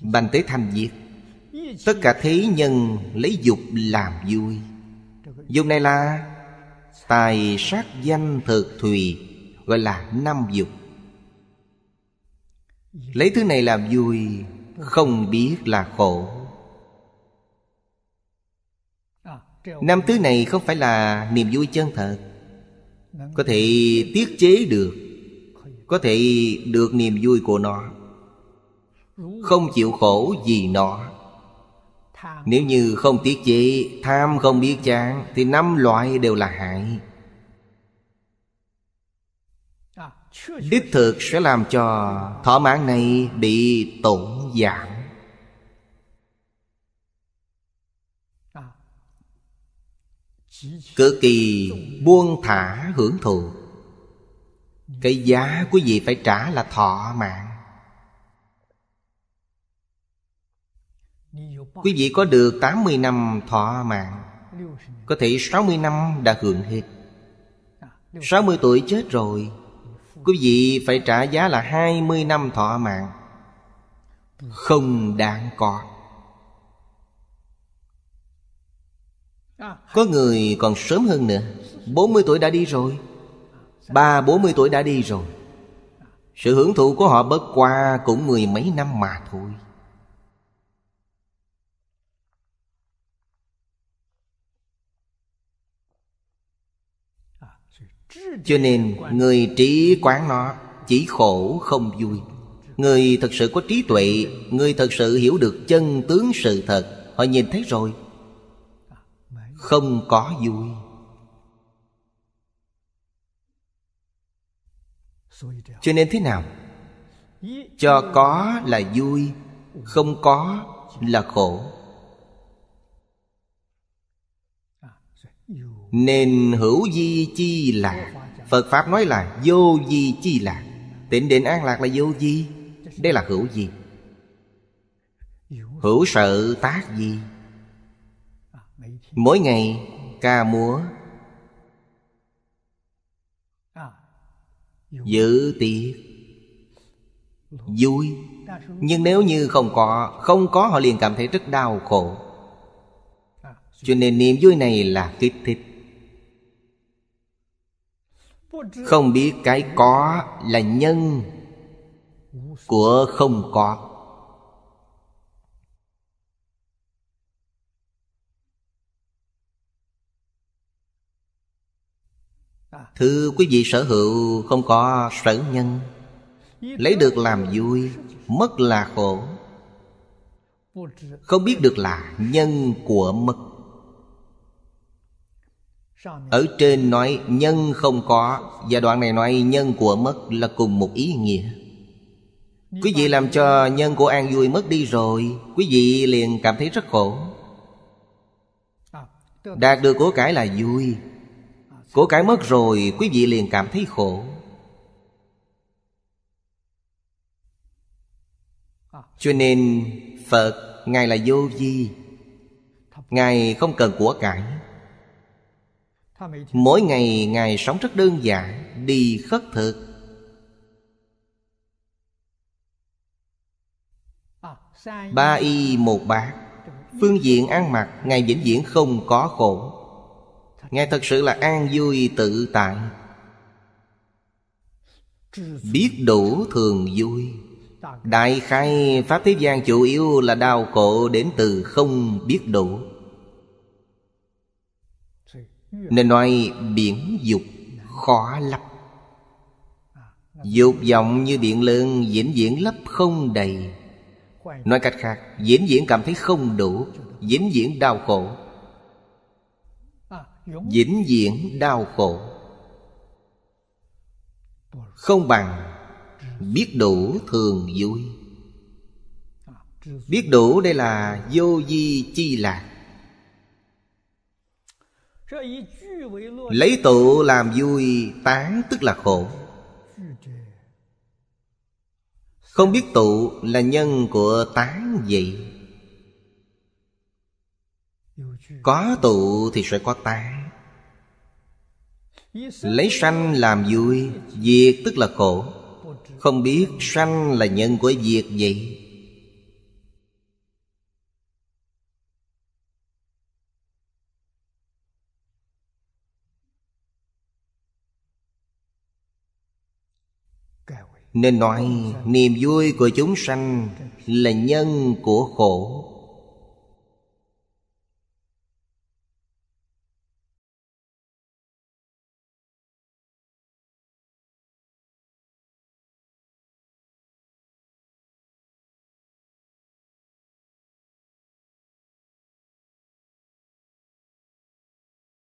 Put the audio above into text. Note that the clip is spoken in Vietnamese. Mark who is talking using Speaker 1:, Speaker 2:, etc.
Speaker 1: Bành tới thành diệt Tất cả thế nhân lấy dục làm vui Dục này là Tài sát danh thực thùy Gọi là năm dục Lấy thứ này làm vui Không biết là khổ Năm thứ này không phải là niềm vui chân thật Có thể tiết chế được Có thể được niềm vui của nó không chịu khổ vì nó nếu như không tiết chế tham không biết chán thì năm loại đều là hại đích thực sẽ làm cho thỏa mãn này bị tổn giảm cực kỳ buông thả hưởng thụ cái giá quý vị phải trả là thọ mạng Quý vị có được 80 năm thọ mạng Có thể 60 năm đã hưởng hết 60 tuổi chết rồi Quý vị phải trả giá là 20 năm thọ mạng Không đáng có Có người còn sớm hơn nữa 40 tuổi đã đi rồi Ba 40 tuổi đã đi rồi Sự hưởng thụ của họ bất qua cũng mười mấy năm mà thôi cho nên người trí quán nó chỉ khổ không vui người thật sự có trí tuệ người thật sự hiểu được chân tướng sự thật họ nhìn thấy rồi không có vui cho nên thế nào cho có là vui không có là khổ Nên hữu di chi lạc Phật Pháp nói là vô di chi lạc Tịnh định an lạc là vô di Đây là hữu di Hữu sợ tác di Mỗi ngày ca múa Giữ tiệc Vui Nhưng nếu như không có Không có họ liền cảm thấy rất đau khổ cho nên niềm vui này là kích thích không biết cái có là nhân của không có thưa quý vị sở hữu không có sở nhân lấy được làm vui mất là khổ không biết được là nhân của mất ở trên nói nhân không có Và đoạn này nói nhân của mất là cùng một ý nghĩa Quý vị làm cho nhân của an vui mất đi rồi Quý vị liền cảm thấy rất khổ à, Đạt được của cải là vui Của cải mất rồi quý vị liền cảm thấy khổ à. Cho nên Phật Ngài là vô vi Ngài không cần của cải mỗi ngày ngài sống rất đơn giản đi khất thực ba y một bát, phương diện ăn mặc ngài vĩnh viễn không có khổ ngài thật sự là an vui tự tại biết đủ thường vui đại khai pháp thế gian chủ yếu là đau khổ đến từ không biết đủ nên nói biển dục khó lấp Dục vọng như biển lớn diễn diễn lấp không đầy Nói cách khác Diễn diễn cảm thấy không đủ Diễn diễn đau khổ Diễn diễn đau khổ Không bằng Biết đủ thường vui Biết đủ đây là vô di chi lạc lấy tụ làm vui tán tức là khổ không biết tụ là nhân của tán vậy có tụ thì sẽ có tán lấy sanh làm vui diệt tức là khổ không biết sanh là nhân của diệt vậy nên nói niềm vui của chúng sanh là nhân của khổ